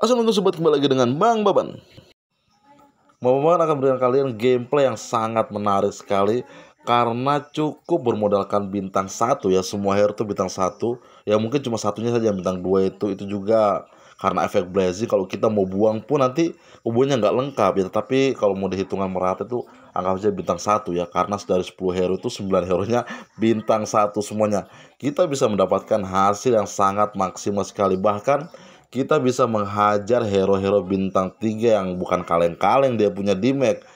Assalamualaikum sobat kembali lagi dengan Bang Baban. Bang Baban akan berikan kalian gameplay yang sangat menarik sekali karena cukup bermodalkan bintang satu ya semua hero itu bintang satu ya mungkin cuma satunya saja bintang dua itu itu juga karena efek blazing kalau kita mau buang pun nanti hubungannya nggak lengkap ya tapi kalau mau dihitungan merata itu anggap saja bintang satu ya karena dari 10 hero itu 9 hero nya bintang satu semuanya kita bisa mendapatkan hasil yang sangat maksimal sekali bahkan kita bisa menghajar hero-hero bintang 3 yang bukan kaleng-kaleng dia punya di Mac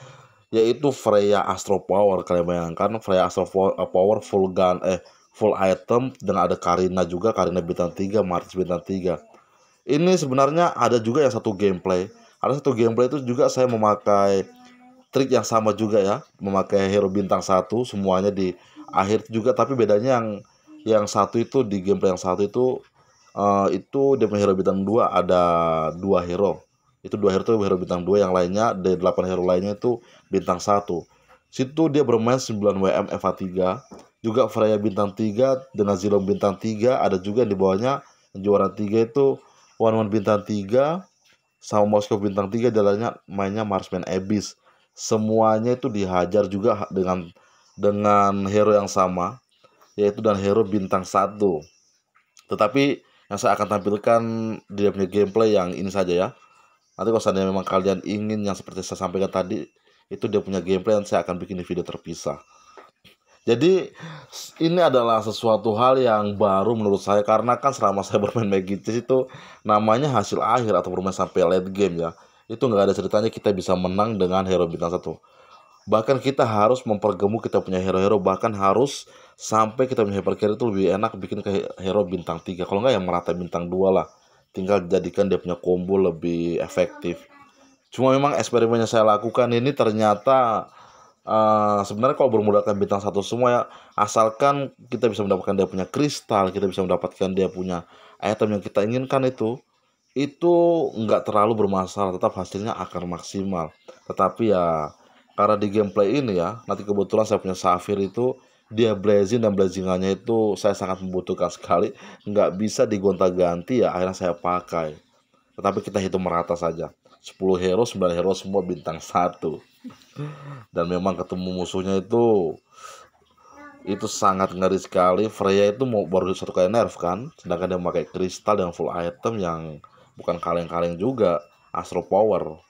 yaitu Freya Astro Power kalian bayangkan Freya Astro eh, Power full gun eh full item dengan ada Karina juga Karina bintang 3 Mars bintang 3 ini sebenarnya ada juga yang satu gameplay ada satu gameplay itu juga saya memakai trik yang sama juga ya memakai hero bintang satu semuanya di akhir juga tapi bedanya yang yang satu itu di gameplay yang satu itu Eh, itu di hero bintang 2 ada dua hero itu dua hero itu hero bintang 2 yang lainnya dari 8 hero lainnya itu bintang 1 situ dia bermain 9 WM Eva 3 juga Freya bintang 3 dan Azilom bintang 3 ada juga yang di bawahnya juara 3 itu One One bintang 3 sama Moskow bintang 3 jalannya mainnya Marsman Abyss semuanya itu dihajar juga dengan dengan hero yang sama yaitu dan hero bintang 1 tetapi yang saya akan tampilkan di dalam gameplay yang ini saja ya. Nanti kalau seandainya memang kalian ingin yang seperti saya sampaikan tadi, itu dia punya gameplay yang saya akan bikin di video terpisah. Jadi ini adalah sesuatu hal yang baru menurut saya karena kan selama saya bermain Magicis itu namanya hasil akhir atau bermain sampai late game ya. Itu nggak ada ceritanya kita bisa menang dengan hero bintang satu bahkan kita harus mempergemu kita punya hero-hero bahkan harus sampai kita punya hypercarry itu lebih enak bikin ke hero bintang 3 kalau nggak yang merata bintang 2 lah tinggal jadikan dia punya combo lebih efektif cuma memang yang saya lakukan ini ternyata uh, sebenarnya kalau bermodalkan bintang satu semua ya asalkan kita bisa mendapatkan dia punya kristal kita bisa mendapatkan dia punya item yang kita inginkan itu itu nggak terlalu bermasalah tetap hasilnya akan maksimal tetapi ya karena di gameplay ini ya nanti kebetulan saya punya Safir itu dia blazing dan blazingannya itu saya sangat membutuhkan sekali nggak bisa digonta-ganti ya akhirnya saya pakai tetapi kita hitung merata saja 10 hero 9 hero semua bintang satu dan memang ketemu musuhnya itu itu sangat ngeri sekali Freya itu mau baru satu kali nerf kan sedangkan dia pakai kristal dan full item yang bukan kaleng-kaleng juga Astro Power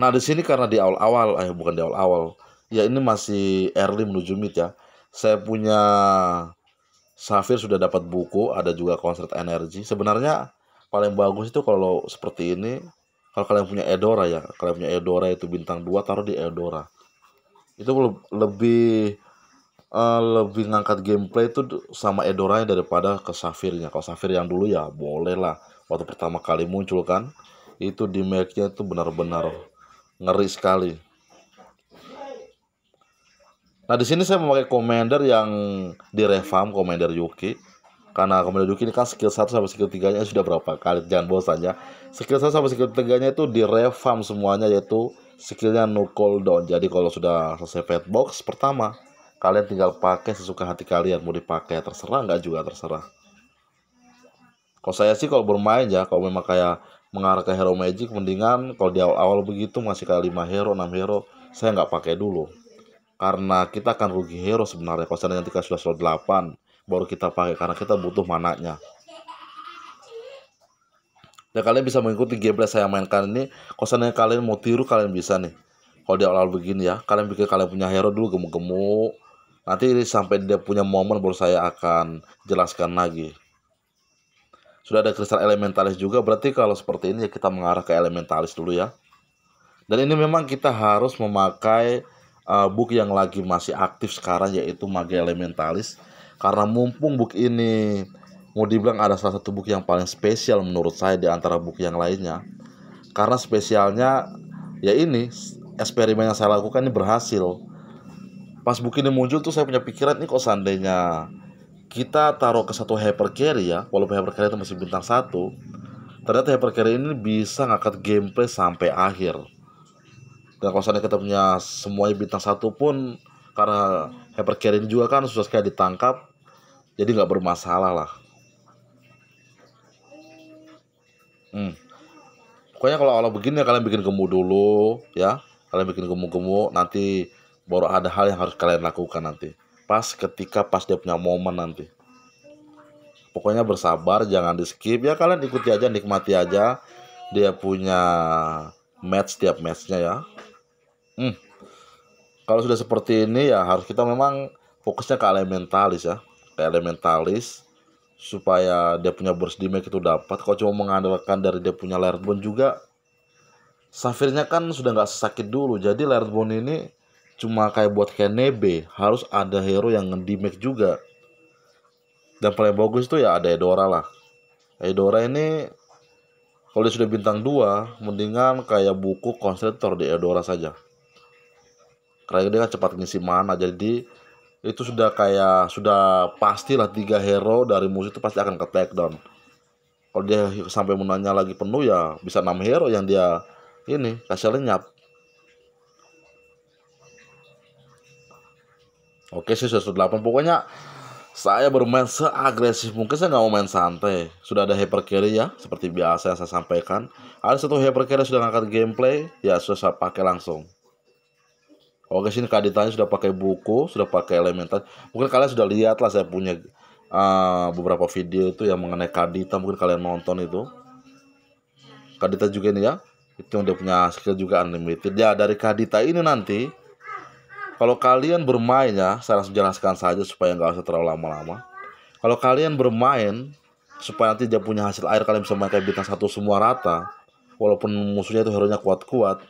Nah di sini karena di awal-awal, eh bukan di awal-awal, ya ini masih early menuju mid ya. Saya punya Safir sudah dapat buku, ada juga konsert energi. Sebenarnya paling bagus itu kalau seperti ini, kalau kalian punya Edora ya, kalian punya Edora itu bintang dua taruh di Edora. Itu lebih uh, lebih ngangkat gameplay itu sama Edoranya daripada ke Safirnya. Kalau Safir yang dulu ya boleh lah. Waktu pertama kali muncul kan, itu di make-nya itu benar-benar ngeri sekali. Nah di sini saya memakai commander yang direvamp commander Yuki karena commander Yuki ini kan skill 1 sampai skill 3 nya sudah berapa kali jangan bosan ya skill 1 sampai skill 3 nya itu direvamp semuanya yaitu skillnya no cooldown jadi kalau sudah selesai pet box pertama kalian tinggal pakai sesuka hati kalian mau dipakai terserah nggak juga terserah kalau saya sih kalau bermain ya kalau memang kayak mengarah ke hero magic mendingan kalau di awal-awal begitu masih kali 5 hero 6 hero saya nggak pakai dulu karena kita akan rugi hero sebenarnya kalau seandainya kita sudah slot 8 baru kita pakai karena kita butuh mananya ya kalian bisa mengikuti gameplay saya mainkan ini kalau seandainya kalian mau tiru kalian bisa nih kalau di awal-awal begini ya kalian pikir kalian punya hero dulu gemuk-gemuk nanti sampai dia punya momen baru saya akan jelaskan lagi sudah ada kristal elementalis juga, berarti kalau seperti ini ya kita mengarah ke elementalis dulu ya. Dan ini memang kita harus memakai uh, book yang lagi masih aktif sekarang yaitu Mage Elementalis. Karena mumpung book ini mau dibilang ada salah satu buku yang paling spesial menurut saya di antara buku yang lainnya karena spesialnya ya ini eksperimen yang saya lakukan ini berhasil pas buku ini muncul tuh saya punya pikiran ini kok seandainya kita taruh ke satu hypercarry ya, walaupun hypercarry itu masih bintang satu, ternyata hypercarry ini bisa ngangkat gameplay sampai akhir. Dan kalau misalnya kita punya semuanya bintang satu pun, karena hypercarry ini juga kan susah sekali ditangkap, jadi nggak bermasalah lah. Hmm. Pokoknya kalau allah begini ya, kalian bikin gemuk dulu ya, kalian bikin gemuk-gemuk, nanti baru ada hal yang harus kalian lakukan nanti pas ketika pas dia punya momen nanti pokoknya bersabar jangan di skip ya kalian ikuti aja nikmati aja dia punya match tiap matchnya ya hmm. kalau sudah seperti ini ya harus kita memang fokusnya ke elementalis ya ke elementalis supaya dia punya burst damage itu dapat kalau cuma mengandalkan dari dia punya layer juga Safirnya kan sudah nggak sakit dulu jadi layer ini cuma kayak buat Kenebe harus ada hero yang ngedimek juga dan paling bagus itu ya ada Edora lah Edora ini kalau dia sudah bintang 2 mendingan kayak buku konstruktor di Edora saja karena dia kan cepat ngisi mana jadi itu sudah kayak sudah pastilah tiga hero dari musuh itu pasti akan ke take down kalau dia sampai menanya lagi penuh ya bisa enam hero yang dia ini kasih lenyap Oke sih sudah 8 pokoknya saya bermain seagresif mungkin saya nggak mau main santai sudah ada hyper carry ya seperti biasa yang saya sampaikan ada satu hyper carry sudah ngangkat gameplay ya sudah saya pakai langsung oke sini kaditanya sudah pakai buku sudah pakai elemental mungkin kalian sudah lihat lah saya punya uh, beberapa video itu yang mengenai kadita mungkin kalian nonton itu kadita juga ini ya itu yang dia punya skill juga unlimited ya dari kadita ini nanti kalau kalian bermain ya, saya langsung jelaskan saja supaya nggak usah terlalu lama-lama. Kalau kalian bermain supaya nanti dia punya hasil air kalian bisa memakai bintang satu semua rata, walaupun musuhnya itu hero-nya kuat-kuat,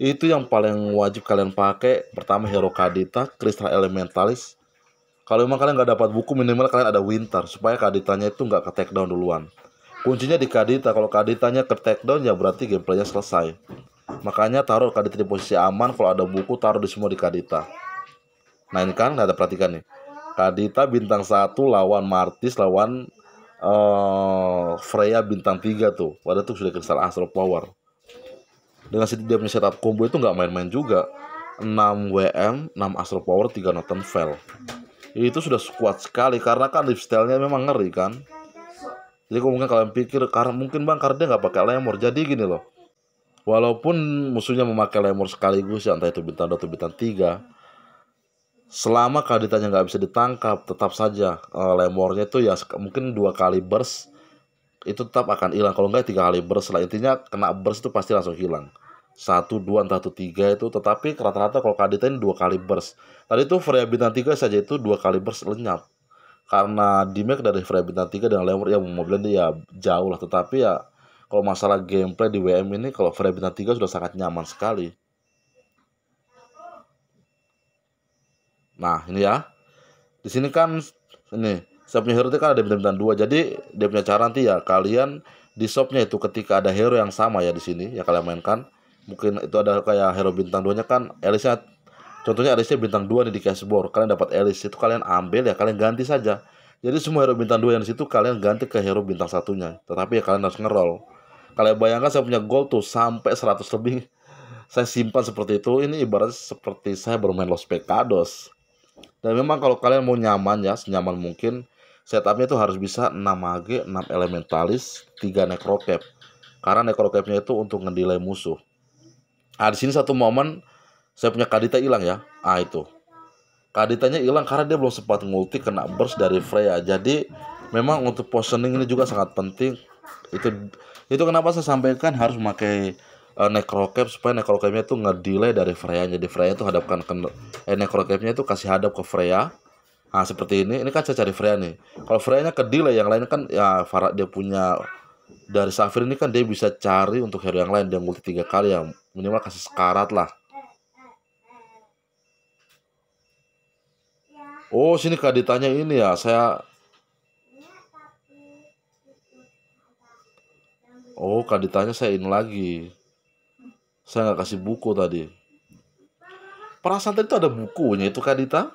itu yang paling wajib kalian pakai. Pertama hero Kadita, Kristal Elementalis. Kalau memang kalian nggak dapat buku minimal kalian ada Winter supaya Kaditanya itu nggak ke takedown duluan. Kuncinya di Kadita. Kalau Kaditanya ke takedown ya berarti gameplaynya selesai. Makanya taruh kadita di posisi aman. Kalau ada buku taruh di semua di kadita. Nah ini kan ada perhatikan nih. Kadita bintang 1 lawan Martis lawan uh, Freya bintang 3 tuh. Padahal tuh sudah kristal astral power. Dengan dia punya setup combo itu nggak main-main juga. 6 WM, 6 astral power, 3 Northern Fell. Itu sudah kuat sekali karena kan lifestyle-nya memang ngeri kan. Jadi mungkin kalian pikir karena mungkin Bang karena dia nggak pakai lemur. Jadi gini loh. Walaupun musuhnya memakai lemur sekaligus, ya, entah itu bintang 2 atau bintang 3, selama kaditannya nggak bisa ditangkap, tetap saja uh, eh, lemurnya itu ya mungkin dua kali burst itu tetap akan hilang. Kalau nggak tiga kali burst lah intinya kena burst itu pasti langsung hilang satu dua entah itu tiga itu tetapi rata-rata kalau ini dua kali burst tadi itu Freya bintang tiga saja itu dua kali burst lenyap karena damage dari Freya bintang tiga dengan Lemur yang mobilnya dia ya jauh lah tetapi ya kalau masalah gameplay di WM ini kalau Freya bintang 3 sudah sangat nyaman sekali. Nah, ini ya. Di sini kan ini setiap punya hero itu kan ada bintang-bintang 2. Jadi dia punya cara nanti ya kalian di shopnya itu ketika ada hero yang sama ya di sini ya kalian mainkan mungkin itu ada kayak hero bintang 2-nya kan nya. contohnya Elise bintang 2 nih di cashboard kalian dapat Elise itu kalian ambil ya kalian ganti saja jadi semua hero bintang 2 yang di situ kalian ganti ke hero bintang satunya tetapi ya kalian harus ngerol Kalian bayangkan saya punya gold tuh sampai 100 lebih. Saya simpan seperti itu. Ini ibarat seperti saya bermain Los Pecados. Dan memang kalau kalian mau nyaman ya, senyaman mungkin, setupnya itu harus bisa 6 mage, 6 elementalis, 3 necrocap. Karena necrocapnya itu untuk ngedelay musuh. Nah, di sini satu momen saya punya Kadita hilang ya. Ah itu. Kaditanya hilang karena dia belum sempat ngulti kena burst dari Freya. Jadi memang untuk positioning ini juga sangat penting itu itu kenapa saya sampaikan harus memakai uh, eh, necrocap supaya necrocapnya tuh delay dari Freya jadi Freya tuh hadapkan ke eh, necrocapnya itu kasih hadap ke Freya nah seperti ini ini kan saya cari Freya nih kalau Freya-nya ke delay yang lain kan ya Farah dia punya dari Safir ini kan dia bisa cari untuk hero yang lain dia multi tiga kali ya minimal kasih sekarat lah Oh sini kak ditanya ini ya saya Oh, kalau ditanya saya ini lagi. Saya nggak kasih buku tadi. Perasaan tadi itu ada bukunya itu Kadita?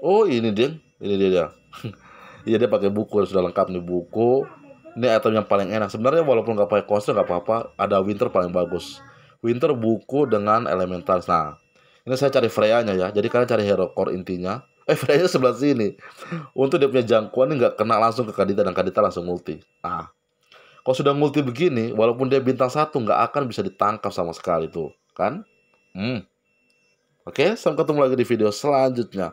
Oh, ini dia. Ini dia dia. Iya dia pakai buku yang sudah lengkap nih buku. Ini item yang paling enak. Sebenarnya walaupun nggak pakai konser nggak apa-apa. Ada winter paling bagus. Winter buku dengan elemental. Nah, ini saya cari Freya-nya ya. Jadi kalian cari hero core intinya. Eh Freya sebelah sini. Untuk dia punya jangkauan ini nggak kena langsung ke Kadita dan Kadita langsung multi. Nah, kalau sudah multi begini, walaupun dia bintang satu nggak akan bisa ditangkap sama sekali tuh, kan? Hmm. Oke, sampai ketemu lagi di video selanjutnya.